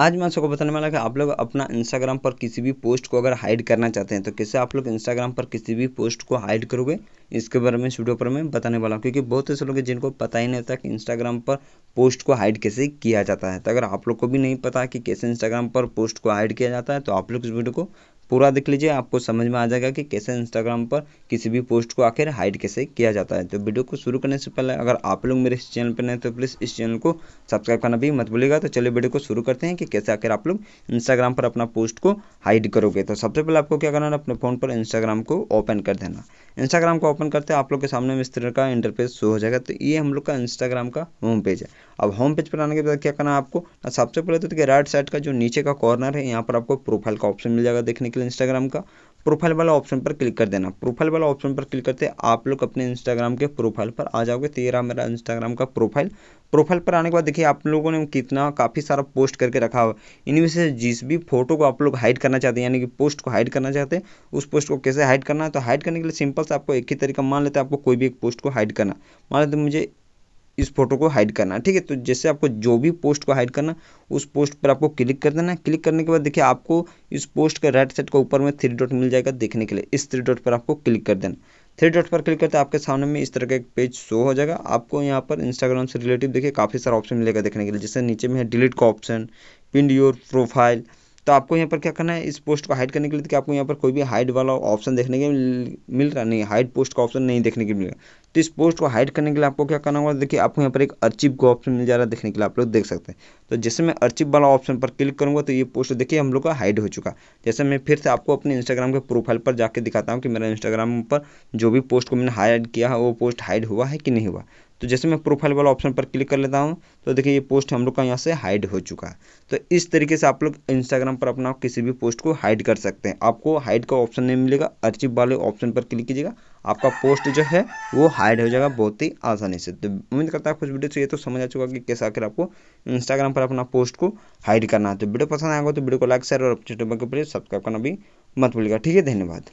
आज मैं आपको बताने वाला कि आप लोग अपना इंस्टाग्राम पर किसी भी पोस्ट को अगर हाइड करना चाहते हैं तो कैसे आप लोग इंस्टाग्राम पर किसी भी पोस्ट को हाइड करोगे इसके बारे में इस वीडियो पर मैं बताने वाला हूँ क्योंकि बहुत ऐसे लोग हैं जिनको पता ही नहीं होता कि इंस्टाग्राम पर पोस्ट को हाइड कैसे किया जाता है तो अगर आप लोग को भी नहीं पता कि कैसे इंस्टाग्राम पर पोस्ट को हाइड किया जाता है तो आप लोग इस वीडियो को पूरा देख लीजिए आपको समझ में आ जाएगा कि कैसे इंस्टाग्राम पर किसी भी पोस्ट को आखिर हाइड कैसे किया जाता है तो वीडियो को शुरू करने से पहले अगर आप लोग मेरे इस चैनल पर नए तो प्लीज़ इस चैनल को सब्सक्राइब करना भी मत भूलिएगा तो चलिए वीडियो को शुरू करते हैं कि कैसे आखिर आप लोग इंस्टाग्राम पर अपना पोस्ट को हाइड करोगे तो सबसे पहले आपको क्या करना है अपने फ़ोन पर इंस्टाग्राम को ओपन कर देना इंस्टाग्राम को ओपन करते हैं आप लोग के सामने इस तरह का इंटरफेस शो हो जाएगा तो ये हम लोग का इंस्टाग्राम का होम पेज है अब होम पेज पर आने के बाद क्या करना है आपको सबसे पहले तो राइट साइड का जो नीचे का कॉर्नर है यहाँ पर आपको प्रोफाइल का ऑप्शन मिल जाएगा देखने के मतलब तो इंस्टाग्राम का प्रोफाइल वाला ऑप्शन पर क्लिक कर देना प्रोफाइल वाला ऑप्शन पर क्लिक करते आप लोग अपने इंस्टाग्राम के प्रोफाइल पर आ जाओगे तो ये रहा मेरा इंस्टाग्राम का प्रोफाइल प्रोफाइल पर आने के बाद देखिए आप लोगों ने कितना काफ़ी सारा पोस्ट करके रखा हुआ इनमें से जिस भी फोटो को आप लोग हाइड करना चाहते हैं यानी कि पोस्ट को हाइड करना चाहते हैं उस पोस्ट को कैसे हाइड करना है तो हाइड करने के लिए सिंपल से आपको एक ही तरीका मान लेते हैं आपको कोई भी एक पोस्ट को हाइड करना मान लेते मुझे इस फोटो को हाइड करना ठीक है तो जैसे आपको जो भी पोस्ट को हाइड करना उस पोस्ट पर आपको क्लिक कर देना क्लिक करने के बाद देखिए आपको इस पोस्ट के राइट साइड का ऊपर में थ्री डॉट मिल जाएगा देखने के लिए इस थ्री डॉट पर आपको क्लिक कर देना थ्री डॉट पर क्लिक करते हैं आपके सामने में इस तरह का एक पेज शो हो जाएगा आपको यहाँ पर इंस्टाग्राम से रिलेटिव देखिए काफ़ी सारा ऑप्शन मिलेगा देखने के लिए जैसे नीचे में है डिलीट का ऑप्शन पिंड योर प्रोफाइल तो आपको यहाँ पर क्या करना है इस पोस्ट को हाइड करने के लिए तो कि आपको यहाँ पर कोई भी हाइड वाला ऑप्शन देखने के मिल रहा नहीं हाइड पोस्ट का ऑप्शन नहीं देखने के रहा तो इस पोस्ट को हाइड करने के लिए आपको क्या करना होगा देखिए आपको यहाँ पर एक अर्चिव का ऑप्शन मिल जा रहा है देखने के लिए आप लोग देख सकते हैं तो जैसे मैं अर्चिव वाला ऑप्शन पर क्लिक करूँगा तो ये पोस्ट देखिए हम लोग का हाइड हो चुका जैसे मैं फिर से आपको अपने इंस्टाग्राम के प्रोफाइल पर जाकर दिखाता हूँ कि मेरा इंस्टाग्राम पर जो भी पोस्ट को मैंने हाइड किया है वो पोस्ट हाइड हुआ है कि नहीं हुआ तो जैसे मैं प्रोफाइल वाला ऑप्शन पर क्लिक कर लेता हूँ तो देखिए ये पोस्ट हम लोग का यहाँ से हाइड हो चुका है तो इस तरीके से आप लोग इंस्टाग्राम पर अपना किसी भी पोस्ट को हाइड कर सकते हैं आपको हाइड का ऑप्शन नहीं मिलेगा अर्चिव वाले ऑप्शन पर क्लिक कीजिएगा आपका पोस्ट जो है वो हाइड हो जाएगा बहुत ही आसानी से तो उम्मीद करता है कुछ वीडियो से ये तो समझ आ चुका कि कैसे आकर आपको इंस्टाग्राम पर अपना पोस्ट को हाइड करना है तो वीडियो पसंद आएगा तो वीडियो को लाइक शेयर और सब्सक्राइब करना भी मत भूलिएगा ठीक है धन्यवाद